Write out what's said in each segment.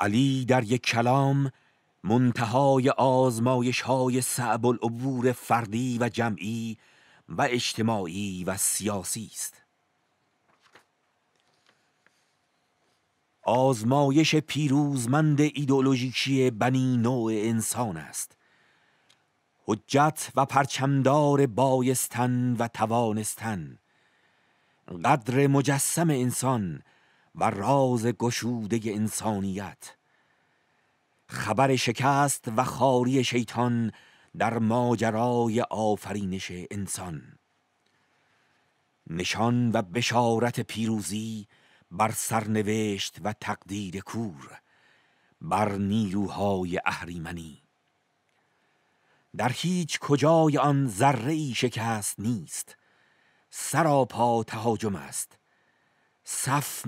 علی در یک کلام منتهای آزمایش های سعب العبور فردی و جمعی و اجتماعی و سیاسی است آزمایش پیروزمند ایدولوژیکی بنی نوع انسان است حجت و پرچمدار بایستن و توانستن قدر مجسم انسان و راز گشوده انسانیت خبر شکست و خاری شیطان در ماجرای آفرینش انسان نشان و بشارت پیروزی بر سرنوشت و تقدیر کور بر نیروهای اهریمنی در هیچ کجای آن ذره شکست نیست سراپا تهاجم است صف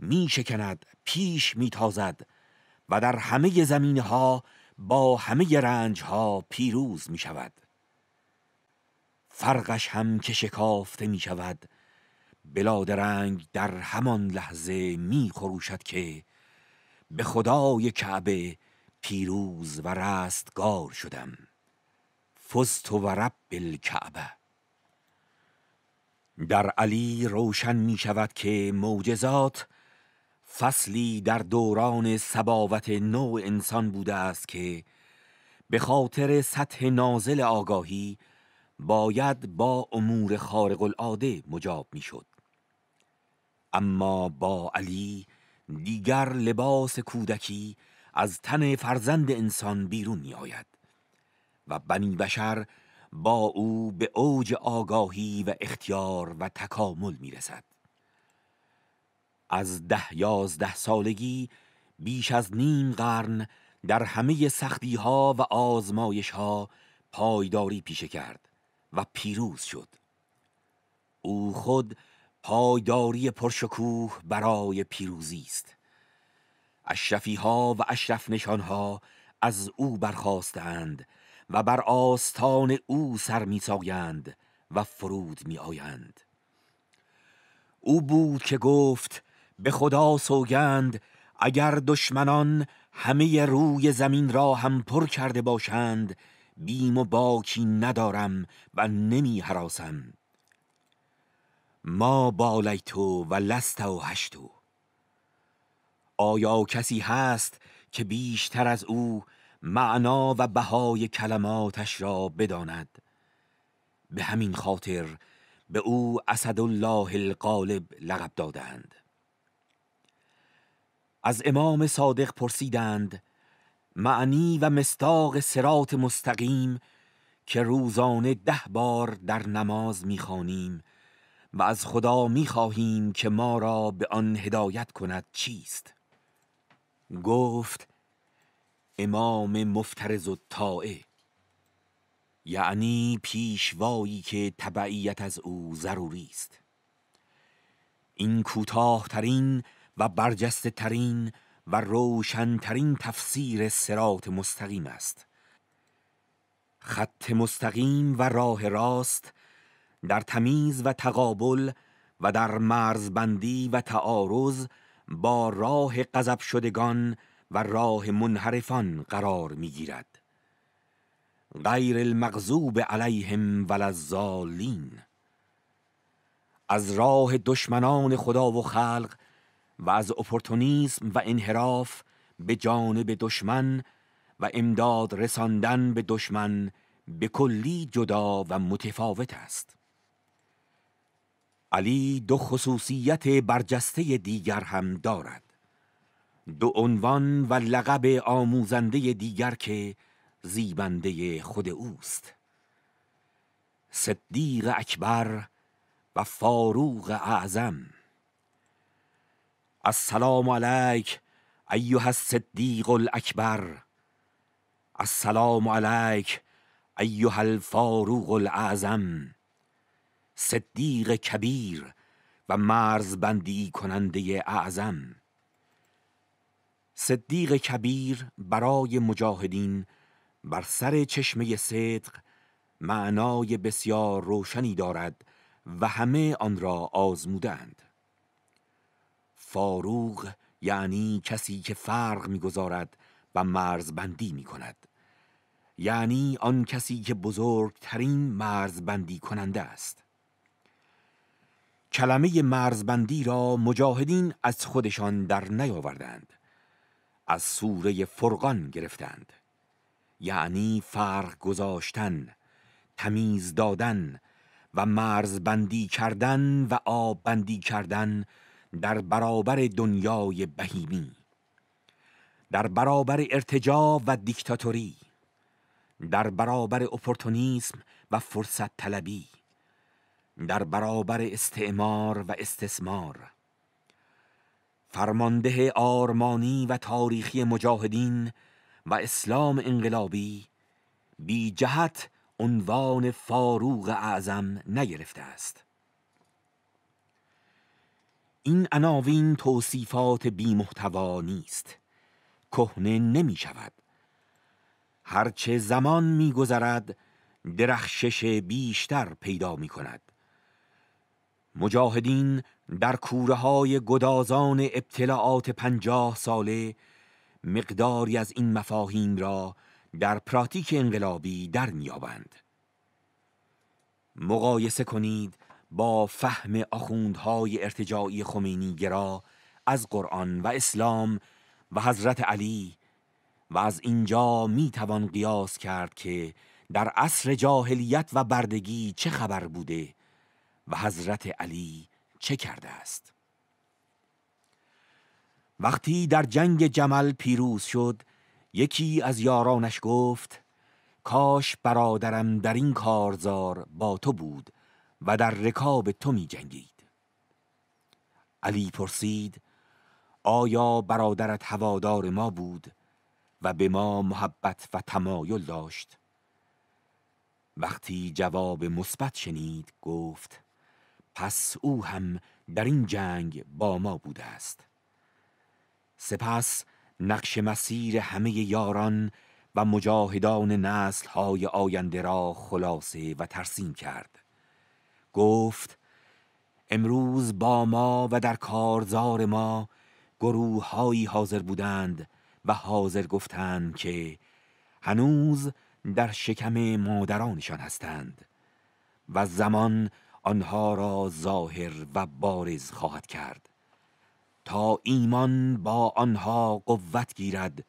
می شکند، پیش تازد و در همه زمین ها با همه رنج ها پیروز می شود فرقش هم که شکافته می شود بلاد در همان لحظه می خروشد که به خدای کعبه پیروز و رستگار شدم فست و رب الکعبه در علی روشن می شود که معجزات فصلی در دوران سباوت نوع انسان بوده است که به خاطر سطح نازل آگاهی باید با امور خارق العاده مجاب میشد. اما با علی دیگر لباس کودکی از تن فرزند انسان بیرون می آید و بنی بشر با او به اوج آگاهی و اختیار و تکامل می رسد. از ده یازده سالگی بیش از نیم قرن در همه سختی ها و آزمایش ها پایداری پیشه کرد و پیروز شد او خود پایداری پرشکوه برای پیروزی است اشرفی ها و اشرف نشان ها از او برخواستند و بر آستان او سر میسایند و فرود میآیند او بود که گفت به خدا سوگند اگر دشمنان همه روی زمین را هم پر کرده باشند بیم و باکی ندارم و نمی حراسم ما تو و لست و هشتو آیا کسی هست که بیشتر از او معنا و بهای کلماتش را بداند به همین خاطر به او الله القالب لقب دادند از امام صادق پرسیدند معنی و مستاق سرات مستقیم که روزانه ده بار در نماز میخوانیم و از خدا میخواهیم که ما را به آن هدایت کند چیست گفت امام مفترز و تائه یعنی پیشوایی که تبعیت از او ضروری است این ترین و برجسته ترین و روشنترین تفسیر سرات مستقیم است خط مستقیم و راه راست در تمیز و تقابل و در مرزبندی و تعارض با راه قذب شدگان و راه منحرفان قرار میگیرد غیر المغضوب علیهم ولا از راه دشمنان خدا و خلق و از اپورتونیسم و انحراف به جانب دشمن و امداد رساندن به دشمن به کلی جدا و متفاوت است علی دو خصوصیت برجسته دیگر هم دارد دو عنوان و لقب آموزنده دیگر که زیبنده خود اوست صدیق اکبر و فاروق اعظم السلام علیک ایها الصدیق الاکبر السلام علیک ایها الفاروق الاعظم صدیق کبیر و بندی کننده اعظم صدیق کبیر برای مجاهدین بر سر چشمه صدق معنای بسیار روشنی دارد و همه آن را آزمودند فاروق یعنی کسی که فرق میگذارد و مرزبندی می کند یعنی آن کسی که بزرگترین مرزبندی کننده است کلمه مرزبندی را مجاهدین از خودشان در نیاوردند از سوره فرقان گرفتند یعنی فرق گذاشتن تمیز دادن و بندی کردن و آب بندی کردن در برابر دنیای بهیمی در برابر ارتجاع و دیکتاتوری در برابر اپورتونیسم و فرصت طلبی در برابر استعمار و استثمار فرمانده آرمانی و تاریخی مجاهدین و اسلام انقلابی بی جهت عنوان فاروق اعظم نگرفته است این عناوین توصیفات بی محتوا نیست کهنه نمی شود هرچه زمان می گذرد درخشش بیشتر پیدا می کند مجاهدین در کوره های گدازان ابتلاعات پنجاه ساله مقداری از این مفاهیم را در پراتیک انقلابی در میابند مقایسه کنید با فهم آخوندهای ارتجاعی خمینی گرا از قرآن و اسلام و حضرت علی و از اینجا میتوان قیاس کرد که در عصر جاهلیت و بردگی چه خبر بوده و حضرت علی چه کرده است وقتی در جنگ جمل پیروز شد یکی از یارانش گفت کاش برادرم در این کارزار با تو بود و در رکاب تو می جنگید علی پرسید آیا برادرت هوادار ما بود و به ما محبت و تمایل داشت وقتی جواب مثبت شنید گفت پس او هم در این جنگ با ما بوده است سپس نقش مسیر همه یاران و مجاهدان نسل های آینده را خلاصه و ترسیم کرد گفت امروز با ما و در کارزار ما گروه هایی حاضر بودند و حاضر گفتند که هنوز در شکم مادرانشان هستند و زمان آنها را ظاهر و بارز خواهد کرد تا ایمان با آنها قوت گیرد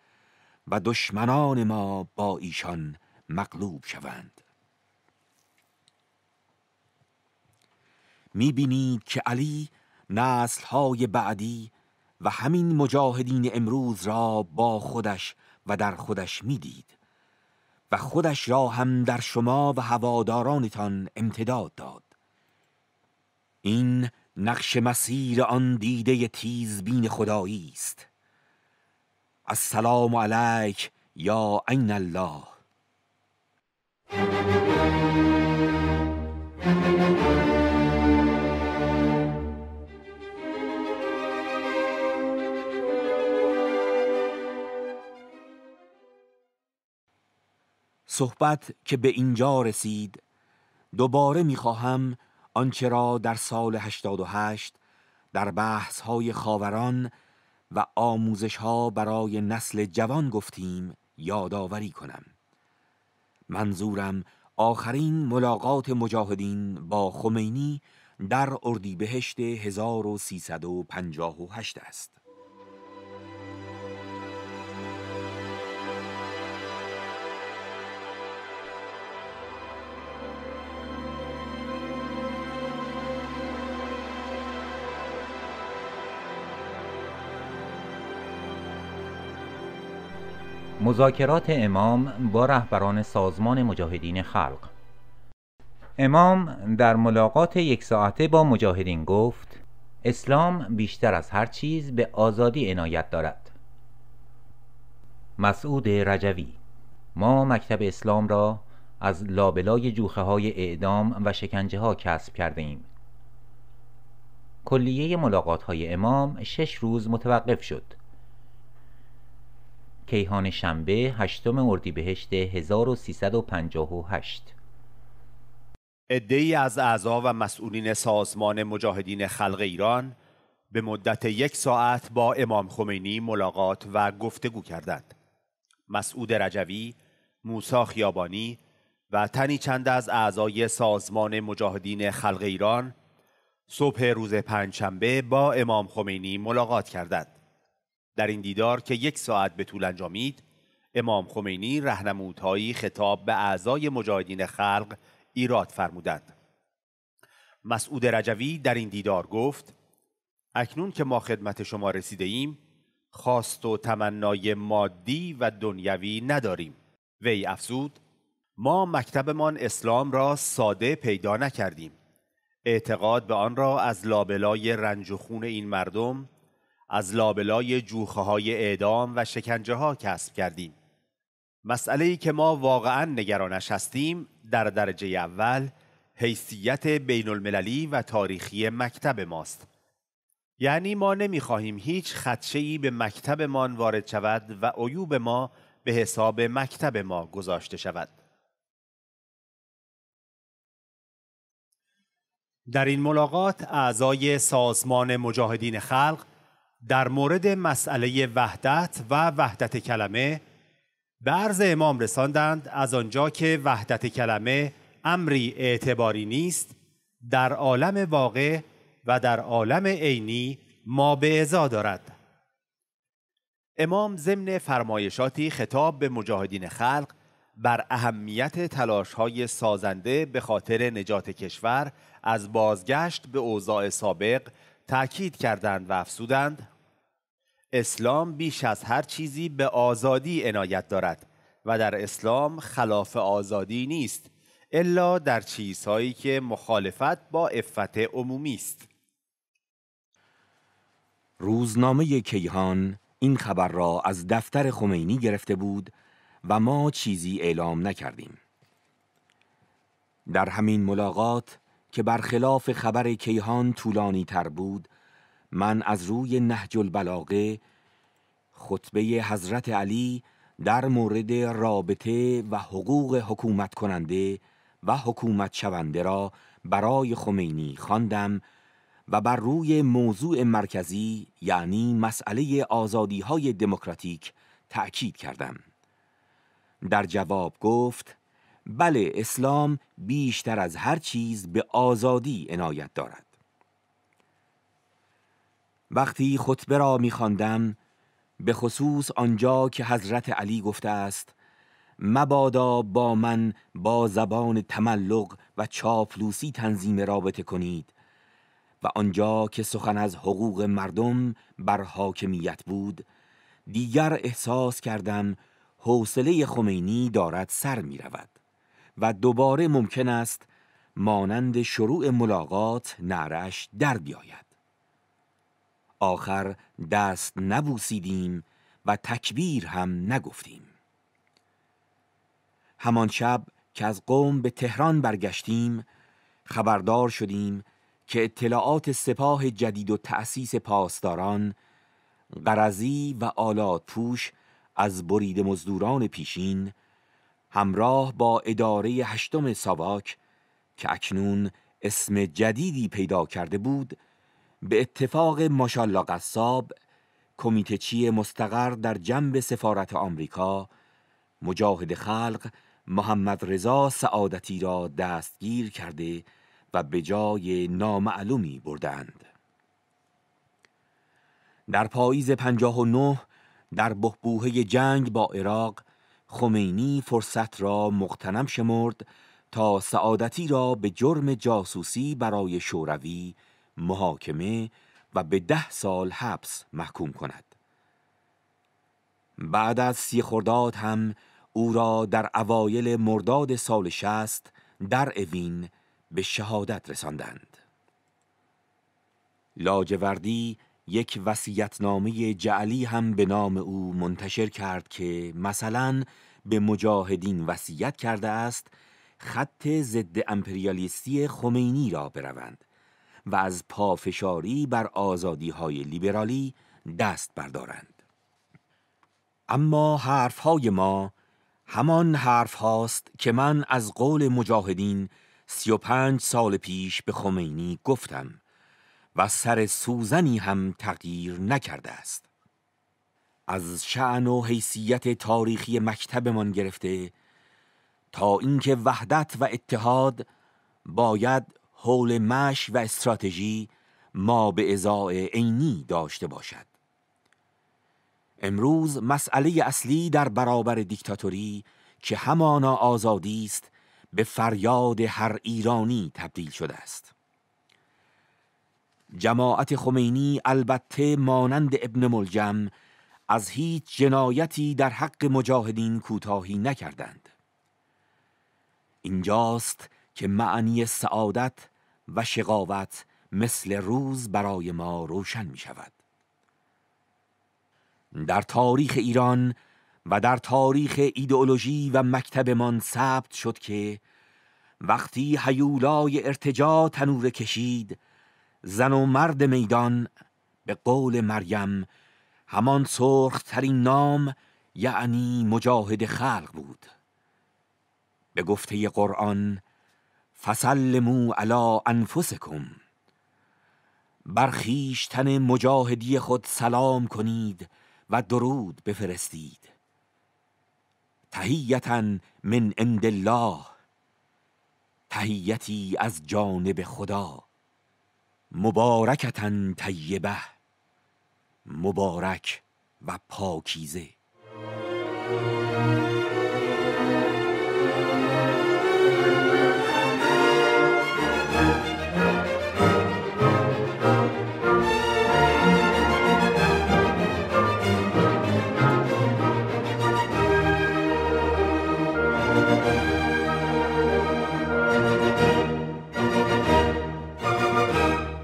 و دشمنان ما با ایشان مغلوب شوند بینید که علی نسلهای بعدی و همین مجاهدین امروز را با خودش و در خودش میدید و خودش را هم در شما و هوادارانتان امتداد داد این نقش مسیر آن دیده تیزبین خدایی است السلام علیک یا عین الله صحبت که به اینجا رسید دوباره میخواهم آنچه را در سال 88 در بحث های خاوران و آموزش ها برای نسل جوان گفتیم یادآوری کنم منظورم آخرین ملاقات مجاهدین با خمینی در اردیبهشت 1358 است مذاکرات امام با رهبران سازمان مجاهدین خلق امام در ملاقات یک ساعته با مجاهدین گفت اسلام بیشتر از هر چیز به آزادی عنایت دارد مسعود رجوی ما مکتب اسلام را از لابلای جوخه های اعدام و شکنجه ها کسب کرده ایم کلیه ملاقات های امام شش روز متوقف شد کیهان شنبه هشتم اردیبهشت 1358 ای از اعضا و مسئولین سازمان مجاهدین خلق ایران به مدت یک ساعت با امام خمینی ملاقات و گفتگو کردند مسعود رجوی، موسا خیابانی و تنی چند از اعضای سازمان مجاهدین خلق ایران صبح روز پنجشنبه با امام خمینی ملاقات کردند در این دیدار که یک ساعت به طول انجامید امام خمینی رهنمودهایی خطاب به اعضای مجاهدین خلق ایراد فرمودند مسعود رجوی در این دیدار گفت اکنون که ما خدمت شما رسیده ایم خواست و تمنای مادی و دنیوی نداریم وی افزود ما مکتبمان اسلام را ساده پیدا نکردیم اعتقاد به آن را از لابلای رنج و خون این مردم از لابلای جوخه های اعدام و شکنجه ها کسب کردیم. مسئله ای که ما واقعا نگرانش هستیم در درجه اول حیثیت بین المللی و تاریخی مکتب ماست. یعنی ما نمیخواهیم هیچ ای به مکتبمان وارد شود و عیوب ما به حساب مکتب ما گذاشته شود. در این ملاقات اعضای سازمان مجاهدین خلق در مورد مسئله وحدت و وحدت کلمه به عرض امام رساندند از آنجا که وحدت کلمه امری اعتباری نیست در عالم واقع و در عالم عینی ما به ازا دارد امام ضمن فرمایشاتی خطاب به مجاهدین خلق بر اهمیت تلاش های سازنده به خاطر نجات کشور از بازگشت به اوضاع سابق تأکید کردند و افزودند اسلام بیش از هر چیزی به آزادی عنایت دارد و در اسلام خلاف آزادی نیست الا در چیزهایی که مخالفت با افت عمومی است روزنامه کیهان این خبر را از دفتر خمینی گرفته بود و ما چیزی اعلام نکردیم در همین ملاقات که برخلاف خبر کیهان طولانی تر بود من از روی نهج البلاغه خطبه حضرت علی در مورد رابطه و حقوق حکومت کننده و حکومت شونده را برای خمینی خواندم و بر روی موضوع مرکزی یعنی مسئله آزادی های دموکراتیک تأکید کردم در جواب گفت بله اسلام بیشتر از هر چیز به آزادی عنایت دارد وقتی خطبه را میخواندم به خصوص آنجا که حضرت علی گفته است مبادا با من با زبان تملق و چاپلوسی تنظیم رابطه کنید و آنجا که سخن از حقوق مردم بر حاکمیت بود دیگر احساس کردم حوصله خمینی دارد سر می رود. و دوباره ممکن است مانند شروع ملاقات نعرش در بیاید آخر دست نبوسیدیم و تکبیر هم نگفتیم همان شب که از قوم به تهران برگشتیم خبردار شدیم که اطلاعات سپاه جدید و تأسیس پاسداران قرضی و آلات پوش از برید مزدوران پیشین همراه با اداره هشتم ساواک که اکنون اسم جدیدی پیدا کرده بود به اتفاق ماشالا قصاب چی مستقر در جنب سفارت آمریکا مجاهد خلق محمد رضا سعادتی را دستگیر کرده و به جای نامعلومی بردند در پاییز 59 در بهبوهه جنگ با عراق خمینی فرصت را مقتنم شمرد تا سعادتی را به جرم جاسوسی برای شوروی محاکمه و به ده سال حبس محکوم کند بعد از سی خرداد هم او را در اوایل مرداد سال شست در اوین به شهادت رساندند لاجوردی یک وسیعتنامه جعلی هم به نام او منتشر کرد که مثلا به مجاهدین وسیعت کرده است خط ضد امپریالیستی خمینی را بروند و از پافشاری بر آزادی های لیبرالی دست بردارند. اما حرف های ما همان حرف هاست که من از قول مجاهدین سی و پنج سال پیش به خمینی گفتم و سر سوزنی هم تغییر نکرده است از شعن و حیثیت تاریخی مکتبمان گرفته تا اینکه وحدت و اتحاد باید حول مش و استراتژی ما به ازای عینی داشته باشد امروز مسئله اصلی در برابر دیکتاتوری که همانا آزادی است به فریاد هر ایرانی تبدیل شده است جماعت خمینی البته مانند ابن ملجم از هیچ جنایتی در حق مجاهدین کوتاهی نکردند اینجاست که معنی سعادت و شقاوت مثل روز برای ما روشن می شود در تاریخ ایران و در تاریخ ایدئولوژی و مکتبمان ثبت شد که وقتی حیولای ارتجا تنور کشید زن و مرد میدان به قول مریم همان سرخ ترین نام یعنی مجاهد خلق بود به گفته قرآن فسلمو علا انفسکم برخیشتن مجاهدی خود سلام کنید و درود بفرستید تهیتا من عند الله تهیتی از جانب خدا مبارکتن طیبه مبارک و پاکیزه